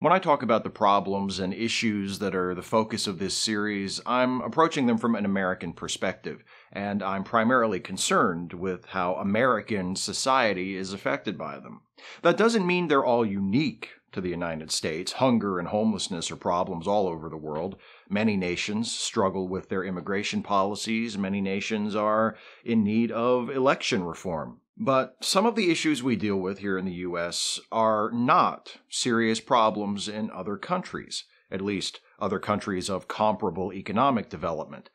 When I talk about the problems and issues that are the focus of this series, I'm approaching them from an American perspective, and I'm primarily concerned with how American society is affected by them. That doesn't mean they're all unique to the United States. Hunger and homelessness are problems all over the world. Many nations struggle with their immigration policies, many nations are in need of election reform. But some of the issues we deal with here in the US are not serious problems in other countries, at least other countries of comparable economic development.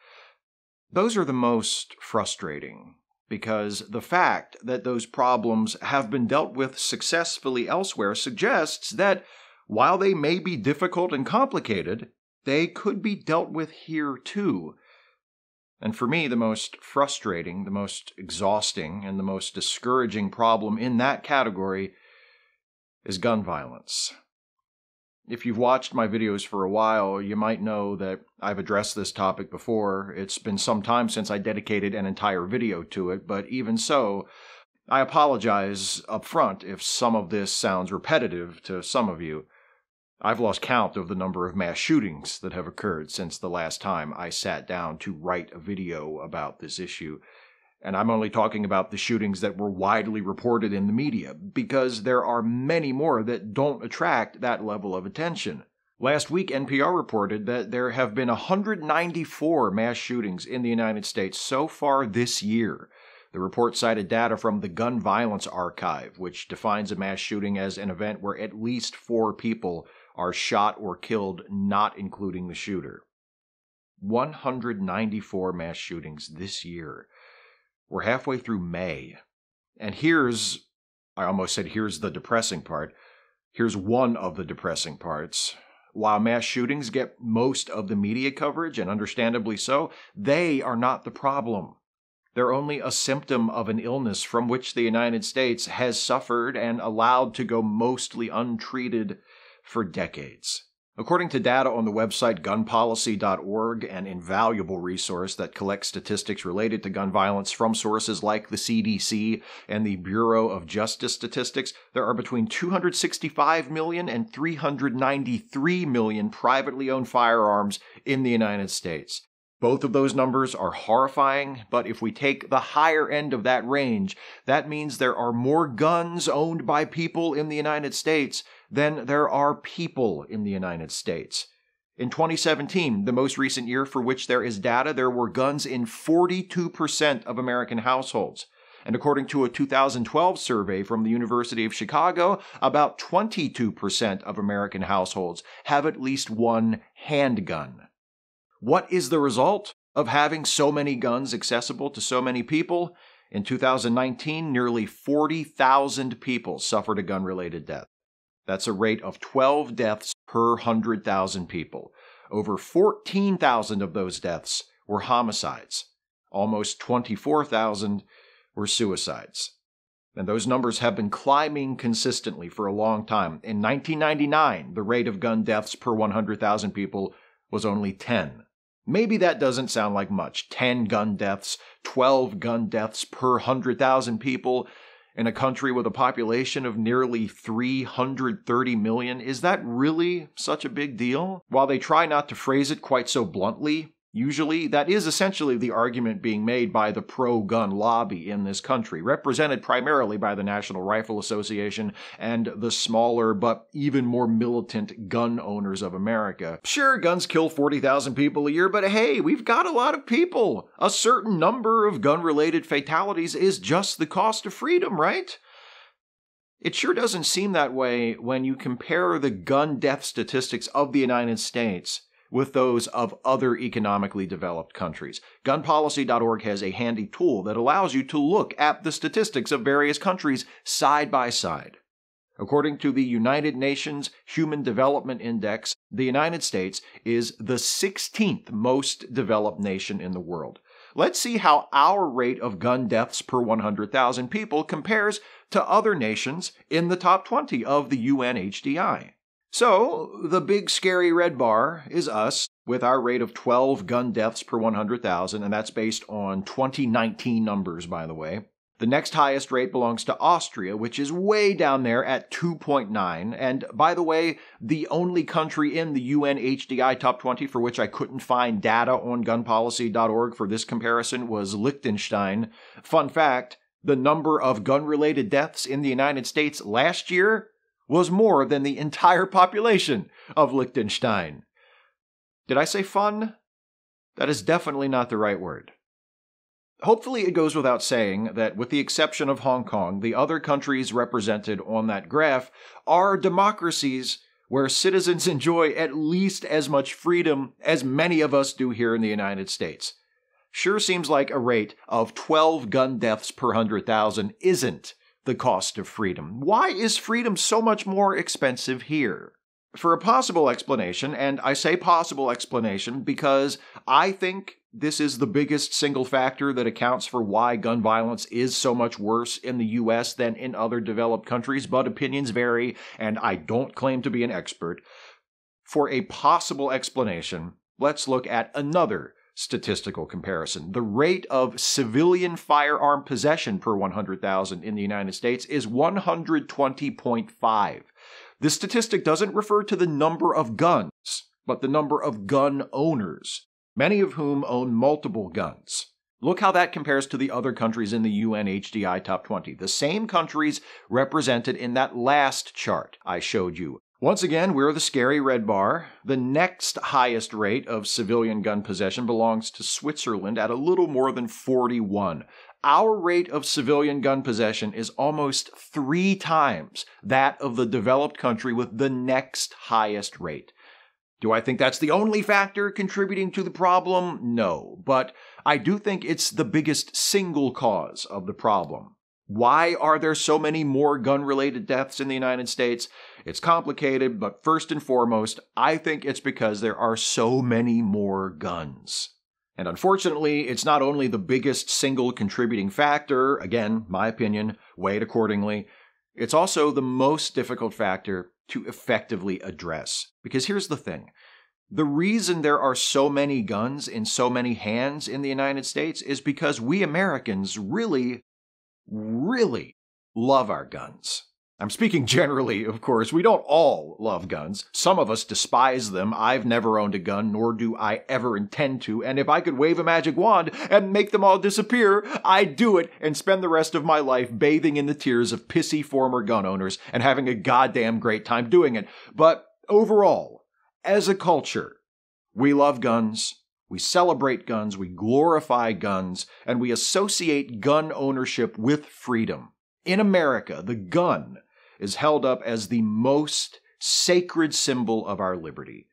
Those are the most frustrating because the fact that those problems have been dealt with successfully elsewhere suggests that while they may be difficult and complicated, they could be dealt with here too and for me, the most frustrating, the most exhausting, and the most discouraging problem in that category is gun violence. If you've watched my videos for a while, you might know that I've addressed this topic before. It's been some time since I dedicated an entire video to it, but even so, I apologize up front if some of this sounds repetitive to some of you. I've lost count of the number of mass shootings that have occurred since the last time I sat down to write a video about this issue. And I'm only talking about the shootings that were widely reported in the media, because there are many more that don't attract that level of attention. Last week, NPR reported that there have been 194 mass shootings in the United States so far this year. The report cited data from the Gun Violence Archive, which defines a mass shooting as an event where at least four people are shot or killed, not including the shooter. 194 mass shootings this year. We're halfway through May. And here's, I almost said here's the depressing part. Here's one of the depressing parts. While mass shootings get most of the media coverage, and understandably so, they are not the problem. They're only a symptom of an illness from which the United States has suffered and allowed to go mostly untreated for decades. According to data on the website gunpolicy.org, an invaluable resource that collects statistics related to gun violence from sources like the CDC and the Bureau of Justice Statistics, there are between 265 million and 393 million privately owned firearms in the United States. Both of those numbers are horrifying, but if we take the higher end of that range, that means there are more guns owned by people in the United States than there are people in the United States. In 2017, the most recent year for which there is data, there were guns in 42% of American households. And according to a 2012 survey from the University of Chicago, about 22% of American households have at least one handgun. What is the result of having so many guns accessible to so many people? In 2019, nearly 40,000 people suffered a gun related death. That's a rate of 12 deaths per 100,000 people. Over 14,000 of those deaths were homicides. Almost 24,000 were suicides. And those numbers have been climbing consistently for a long time. In 1999, the rate of gun deaths per 100,000 people was only 10. Maybe that doesn't sound like much 10 gun deaths, 12 gun deaths per 100,000 people in a country with a population of nearly 330 million, is that really such a big deal? While they try not to phrase it quite so bluntly, Usually, that is essentially the argument being made by the pro gun lobby in this country, represented primarily by the National Rifle Association and the smaller but even more militant gun owners of America. Sure, guns kill 40,000 people a year, but hey, we've got a lot of people. A certain number of gun related fatalities is just the cost of freedom, right? It sure doesn't seem that way when you compare the gun death statistics of the United States with those of other economically developed countries. Gunpolicy.org has a handy tool that allows you to look at the statistics of various countries side by side. According to the United Nations Human Development Index, the United States is the 16th most developed nation in the world. Let's see how our rate of gun deaths per 100,000 people compares to other nations in the top 20 of the UNHDI. So, the big scary red bar is us with our rate of 12 gun deaths per 100,000, and that's based on 2019 numbers, by the way. The next highest rate belongs to Austria, which is way down there at 2.9. And by the way, the only country in the UNHDI top 20 for which I couldn't find data on gunpolicy.org for this comparison was Liechtenstein. Fun fact the number of gun related deaths in the United States last year was more than the entire population of Liechtenstein. Did I say fun? That is definitely not the right word. Hopefully, it goes without saying that, with the exception of Hong Kong, the other countries represented on that graph are democracies where citizens enjoy at least as much freedom as many of us do here in the United States. Sure seems like a rate of 12 gun deaths per 100,000 isn't the cost of freedom. Why is freedom so much more expensive here? For a possible explanation, and I say possible explanation because I think this is the biggest single factor that accounts for why gun violence is so much worse in the US than in other developed countries, but opinions vary, and I don't claim to be an expert. For a possible explanation, let's look at another statistical comparison. The rate of civilian firearm possession per 100,000 in the United States is 120.5. This statistic doesn't refer to the number of guns, but the number of gun owners, many of whom own multiple guns. Look how that compares to the other countries in the UNHDI top 20, the same countries represented in that last chart I showed you once again, we're the scary red bar. The next highest rate of civilian gun possession belongs to Switzerland at a little more than 41. Our rate of civilian gun possession is almost three times that of the developed country with the next highest rate. Do I think that's the only factor contributing to the problem? No, but I do think it's the biggest single cause of the problem. Why are there so many more gun related deaths in the United States? It's complicated, but first and foremost, I think it's because there are so many more guns. And unfortunately, it's not only the biggest single contributing factor, again, my opinion, weighed accordingly, it's also the most difficult factor to effectively address. Because here's the thing the reason there are so many guns in so many hands in the United States is because we Americans really really love our guns. I'm speaking generally, of course. We don't all love guns. Some of us despise them. I've never owned a gun, nor do I ever intend to. And if I could wave a magic wand and make them all disappear, I'd do it and spend the rest of my life bathing in the tears of pissy former gun owners and having a goddamn great time doing it. But overall, as a culture, we love guns. We celebrate guns, we glorify guns, and we associate gun ownership with freedom. In America, the gun is held up as the most sacred symbol of our liberty.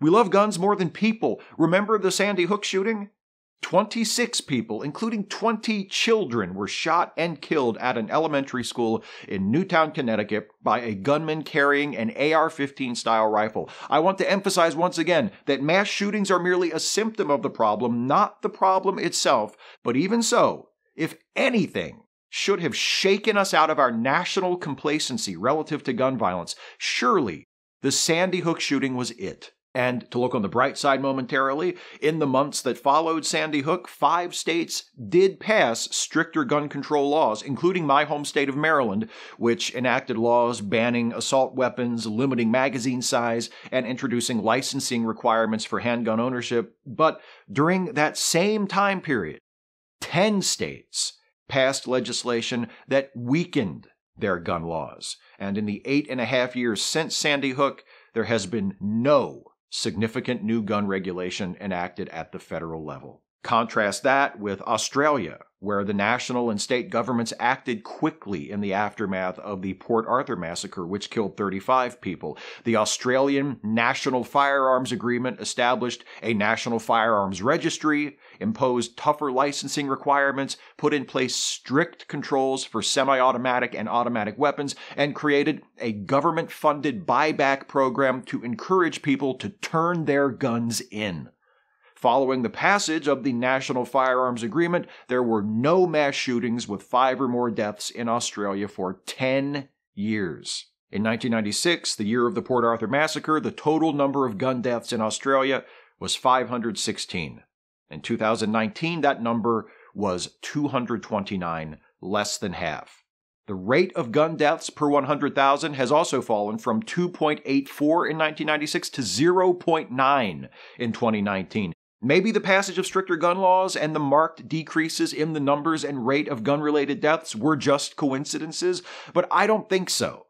We love guns more than people. Remember the Sandy Hook shooting? 26 people, including 20 children, were shot and killed at an elementary school in Newtown, Connecticut by a gunman carrying an AR 15 style rifle. I want to emphasize once again that mass shootings are merely a symptom of the problem, not the problem itself. But even so, if anything, should have shaken us out of our national complacency relative to gun violence. Surely the Sandy Hook shooting was it. And to look on the bright side momentarily, in the months that followed Sandy Hook, five states did pass stricter gun control laws, including my home state of Maryland, which enacted laws banning assault weapons, limiting magazine size, and introducing licensing requirements for handgun ownership. But during that same time period, 10 states passed legislation that weakened their gun laws. And in the eight and a half years since Sandy Hook, there has been no significant new gun regulation enacted at the federal level. Contrast that with Australia, where the national and state governments acted quickly in the aftermath of the Port Arthur massacre, which killed 35 people. The Australian National Firearms Agreement established a national firearms registry, imposed tougher licensing requirements, put in place strict controls for semi automatic and automatic weapons, and created a government funded buyback program to encourage people to turn their guns in. Following the passage of the National Firearms Agreement, there were no mass shootings with five or more deaths in Australia for 10 years. In 1996, the year of the Port Arthur Massacre, the total number of gun deaths in Australia was 516. In 2019, that number was 229, less than half. The rate of gun deaths per 100,000 has also fallen from 2.84 in 1996 to 0.9 in 2019. Maybe the passage of stricter gun laws and the marked decreases in the numbers and rate of gun related deaths were just coincidences, but I don't think so.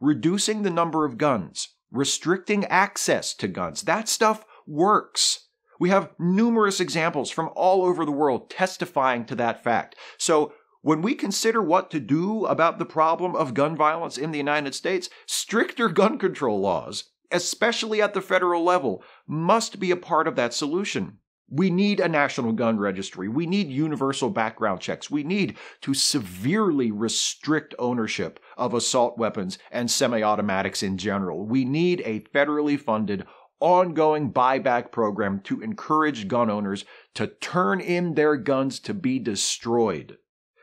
Reducing the number of guns, restricting access to guns, that stuff works. We have numerous examples from all over the world testifying to that fact. So, when we consider what to do about the problem of gun violence in the United States, stricter gun control laws especially at the federal level, must be a part of that solution. We need a national gun registry. We need universal background checks. We need to severely restrict ownership of assault weapons and semi automatics in general. We need a federally funded, ongoing buyback program to encourage gun owners to turn in their guns to be destroyed.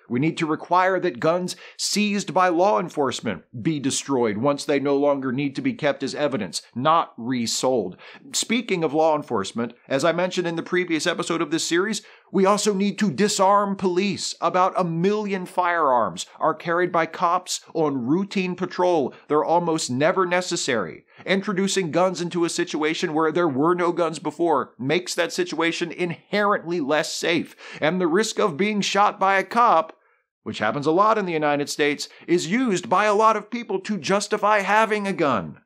We need to require that guns seized by law enforcement be destroyed once they no longer need to be kept as evidence, not resold. Speaking of law enforcement, as I mentioned in the previous episode of this series, we also need to disarm police. About a million firearms are carried by cops on routine patrol. They're almost never necessary. Introducing guns into a situation where there were no guns before makes that situation inherently less safe, and the risk of being shot by a cop which happens a lot in the United States, is used by a lot of people to justify having a gun.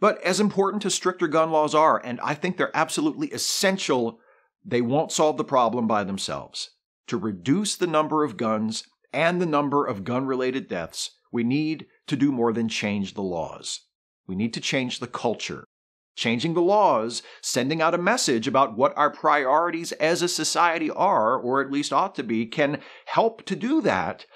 But as important as stricter gun laws are, and I think they're absolutely essential, they won't solve the problem by themselves. To reduce the number of guns and the number of gun related deaths, we need to do more than change the laws. We need to change the culture changing the laws, sending out a message about what our priorities as a society are, or at least ought to be, can help to do that.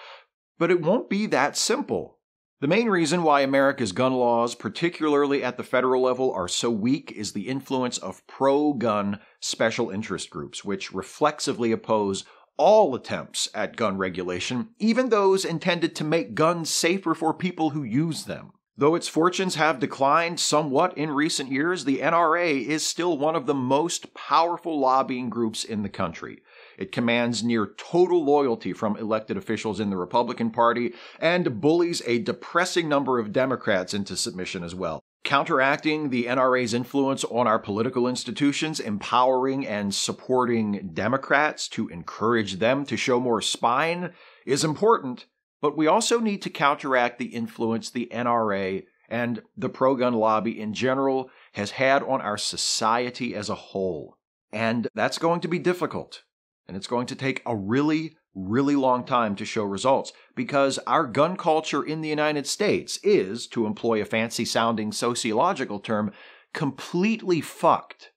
But it won't be that simple. The main reason why America's gun laws, particularly at the federal level, are so weak is the influence of pro gun special interest groups, which reflexively oppose all attempts at gun regulation, even those intended to make guns safer for people who use them. Though its fortunes have declined somewhat in recent years, the NRA is still one of the most powerful lobbying groups in the country. It commands near total loyalty from elected officials in the Republican Party and bullies a depressing number of Democrats into submission as well. Counteracting the NRA's influence on our political institutions, empowering and supporting Democrats to encourage them to show more spine is important but we also need to counteract the influence the NRA and the pro gun lobby in general has had on our society as a whole. And that's going to be difficult. And it's going to take a really, really long time to show results because our gun culture in the United States is, to employ a fancy sounding sociological term, completely fucked.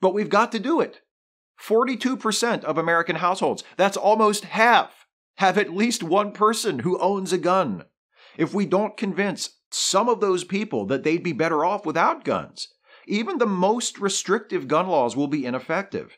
But we've got to do it. 42% of American households, that's almost half, have at least one person who owns a gun. If we don't convince some of those people that they'd be better off without guns, even the most restrictive gun laws will be ineffective.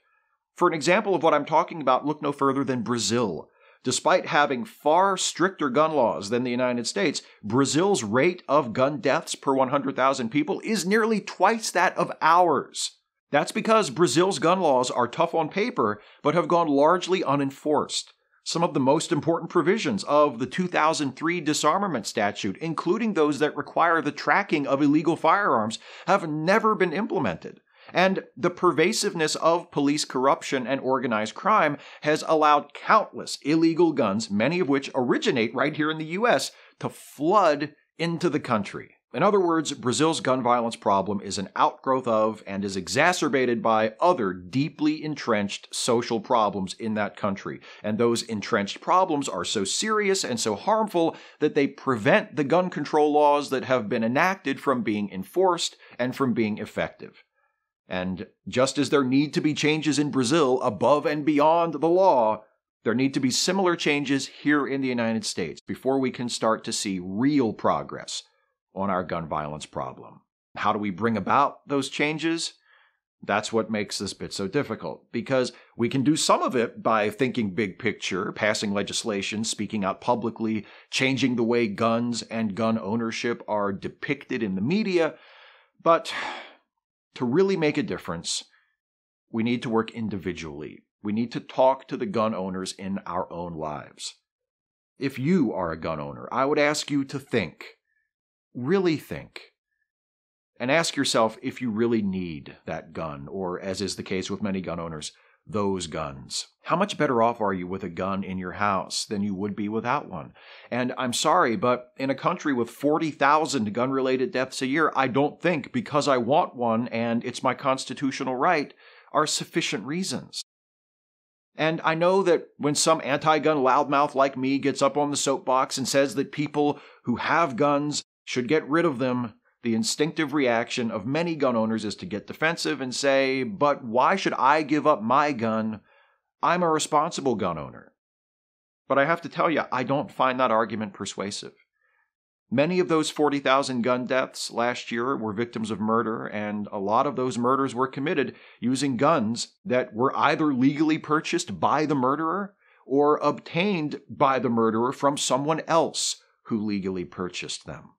For an example of what I'm talking about, look no further than Brazil. Despite having far stricter gun laws than the United States, Brazil's rate of gun deaths per 100,000 people is nearly twice that of ours. That's because Brazil's gun laws are tough on paper, but have gone largely unenforced some of the most important provisions of the 2003 disarmament statute, including those that require the tracking of illegal firearms, have never been implemented. And the pervasiveness of police corruption and organized crime has allowed countless illegal guns, many of which originate right here in the US, to flood into the country. In other words, Brazil's gun violence problem is an outgrowth of and is exacerbated by other deeply entrenched social problems in that country. And those entrenched problems are so serious and so harmful that they prevent the gun control laws that have been enacted from being enforced and from being effective. And just as there need to be changes in Brazil above and beyond the law, there need to be similar changes here in the United States before we can start to see real progress on our gun violence problem. How do we bring about those changes? That's what makes this bit so difficult because we can do some of it by thinking big picture, passing legislation, speaking out publicly, changing the way guns and gun ownership are depicted in the media. But to really make a difference, we need to work individually. We need to talk to the gun owners in our own lives. If you are a gun owner, I would ask you to think really think and ask yourself if you really need that gun, or as is the case with many gun owners, those guns. How much better off are you with a gun in your house than you would be without one? And I'm sorry, but in a country with 40,000 gun related deaths a year, I don't think because I want one and it's my constitutional right are sufficient reasons. And I know that when some anti gun loudmouth like me gets up on the soapbox and says that people who have guns should get rid of them, the instinctive reaction of many gun owners is to get defensive and say, But why should I give up my gun? I'm a responsible gun owner. But I have to tell you, I don't find that argument persuasive. Many of those 40,000 gun deaths last year were victims of murder, and a lot of those murders were committed using guns that were either legally purchased by the murderer or obtained by the murderer from someone else who legally purchased them.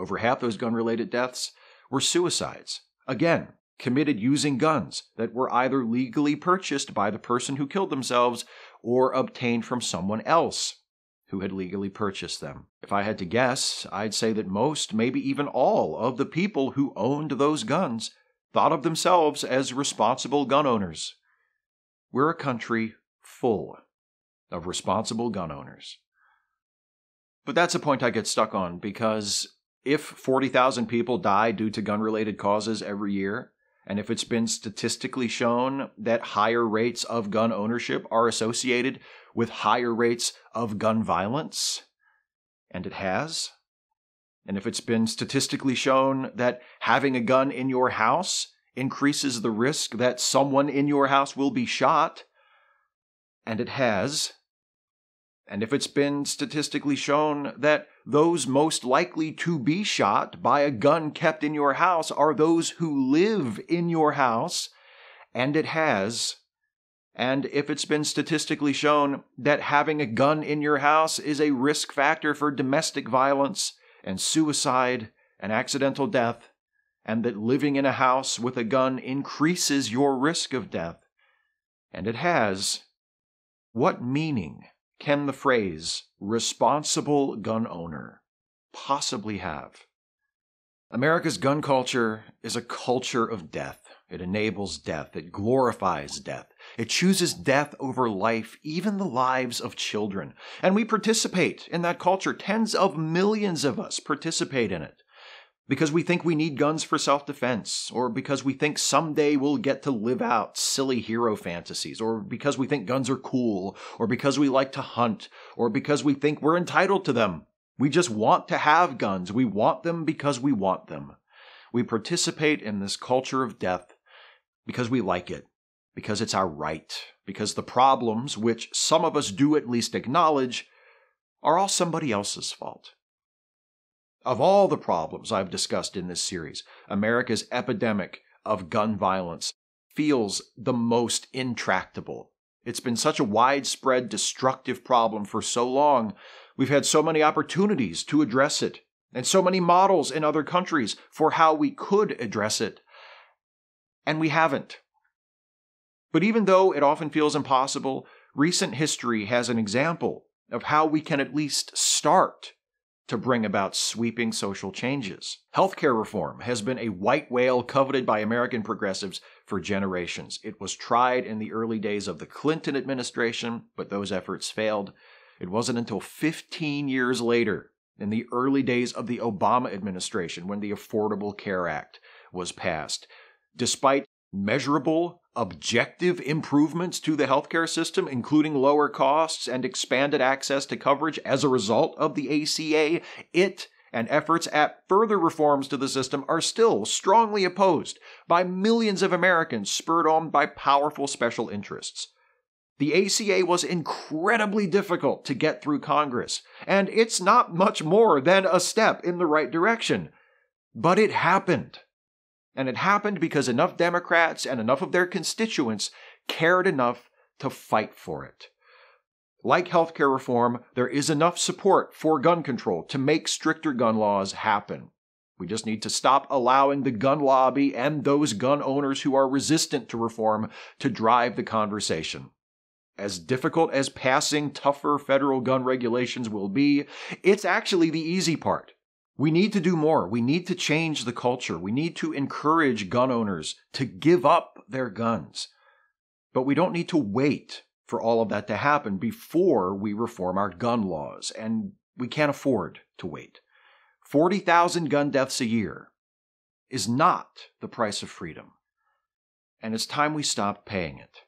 Over half those gun related deaths were suicides. Again, committed using guns that were either legally purchased by the person who killed themselves or obtained from someone else who had legally purchased them. If I had to guess, I'd say that most, maybe even all, of the people who owned those guns thought of themselves as responsible gun owners. We're a country full of responsible gun owners. But that's a point I get stuck on because if 40,000 people die due to gun related causes every year, and if it's been statistically shown that higher rates of gun ownership are associated with higher rates of gun violence, and it has, and if it's been statistically shown that having a gun in your house increases the risk that someone in your house will be shot, and it has, and if it's been statistically shown that those most likely to be shot by a gun kept in your house are those who live in your house, and it has. And if it's been statistically shown that having a gun in your house is a risk factor for domestic violence and suicide and accidental death, and that living in a house with a gun increases your risk of death, and it has, what meaning can the phrase responsible gun owner possibly have? America's gun culture is a culture of death. It enables death. It glorifies death. It chooses death over life, even the lives of children. And we participate in that culture. Tens of millions of us participate in it because we think we need guns for self defense, or because we think someday we'll get to live out silly hero fantasies, or because we think guns are cool, or because we like to hunt, or because we think we're entitled to them. We just want to have guns. We want them because we want them. We participate in this culture of death because we like it, because it's our right, because the problems, which some of us do at least acknowledge, are all somebody else's fault. Of all the problems I've discussed in this series, America's epidemic of gun violence feels the most intractable. It's been such a widespread, destructive problem for so long. We've had so many opportunities to address it, and so many models in other countries for how we could address it. And we haven't. But even though it often feels impossible, recent history has an example of how we can at least start to bring about sweeping social changes. Healthcare reform has been a white whale coveted by American progressives for generations. It was tried in the early days of the Clinton administration, but those efforts failed. It wasn't until 15 years later, in the early days of the Obama administration, when the Affordable Care Act was passed. Despite measurable objective improvements to the healthcare system, including lower costs and expanded access to coverage as a result of the ACA, it and efforts at further reforms to the system are still strongly opposed by millions of Americans spurred on by powerful special interests. The ACA was incredibly difficult to get through Congress, and it's not much more than a step in the right direction. But it happened. And it happened because enough Democrats and enough of their constituents cared enough to fight for it. Like healthcare reform, there is enough support for gun control to make stricter gun laws happen. We just need to stop allowing the gun lobby and those gun owners who are resistant to reform to drive the conversation. As difficult as passing tougher federal gun regulations will be, it's actually the easy part. We need to do more. We need to change the culture. We need to encourage gun owners to give up their guns. But we don't need to wait for all of that to happen before we reform our gun laws, and we can't afford to wait. 40,000 gun deaths a year is not the price of freedom, and it's time we stopped paying it.